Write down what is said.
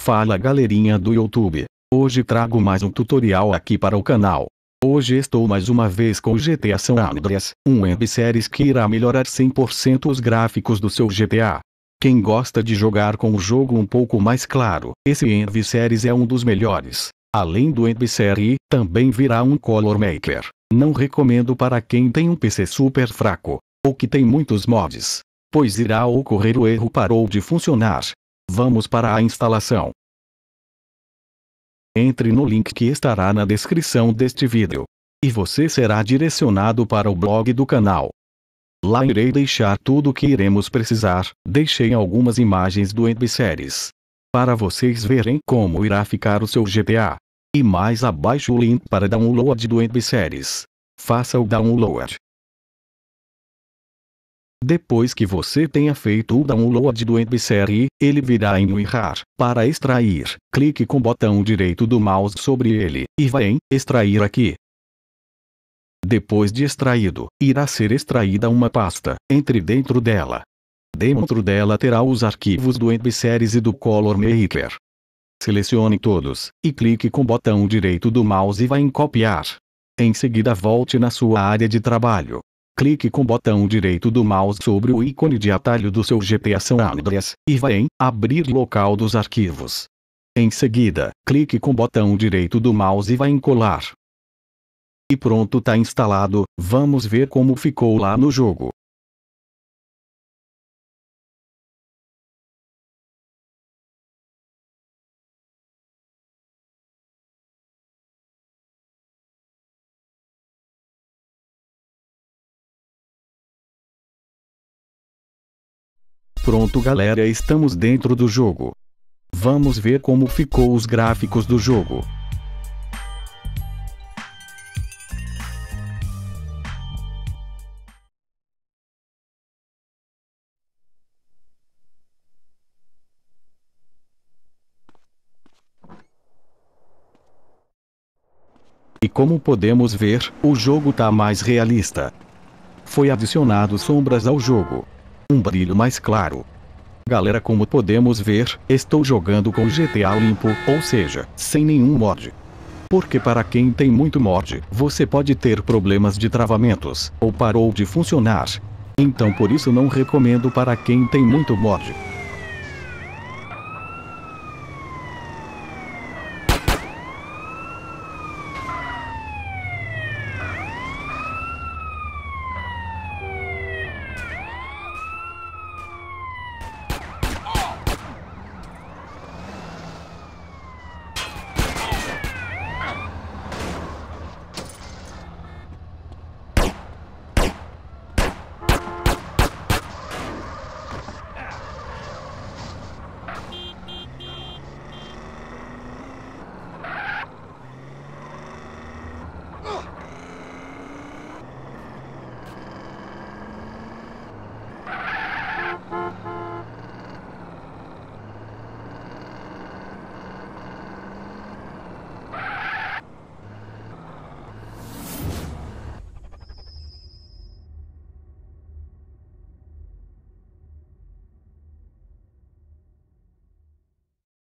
Fala galerinha do YouTube. Hoje trago mais um tutorial aqui para o canal. Hoje estou mais uma vez com o GTA San Andreas, um webseries que irá melhorar 100% os gráficos do seu GTA. Quem gosta de jogar com o jogo um pouco mais claro, esse Envy Series é um dos melhores. Além do Envy Series, também virá um Color Maker. Não recomendo para quem tem um PC super fraco, ou que tem muitos mods, pois irá ocorrer o erro parou de funcionar, Vamos para a instalação. Entre no link que estará na descrição deste vídeo. E você será direcionado para o blog do canal. Lá irei deixar tudo o que iremos precisar, deixei algumas imagens do Endseries. Para vocês verem como irá ficar o seu GTA. E mais abaixo o link para download do Endseries. Faça o download. Depois que você tenha feito o download do websérie, ele virá em WinRAR. Para extrair, clique com o botão direito do mouse sobre ele, e vá em Extrair aqui. Depois de extraído, irá ser extraída uma pasta. Entre dentro dela. Dentro dela terá os arquivos do WebSeries e do Color Maker. Selecione todos, e clique com o botão direito do mouse e vá em Copiar. Em seguida volte na sua área de trabalho, clique com o botão direito do mouse sobre o ícone de atalho do seu GTA San Andreas, e vá em Abrir local dos arquivos. Em seguida, clique com o botão direito do mouse e vá em Colar. E pronto tá instalado, vamos ver como ficou lá no jogo. Pronto galera estamos dentro do jogo. Vamos ver como ficou os gráficos do jogo. E como podemos ver, o jogo tá mais realista. Foi adicionado sombras ao jogo um brilho mais claro. Galera como podemos ver, estou jogando com GTA limpo, ou seja, sem nenhum mod. Porque para quem tem muito mod, você pode ter problemas de travamentos, ou parou de funcionar. Então por isso não recomendo para quem tem muito mod.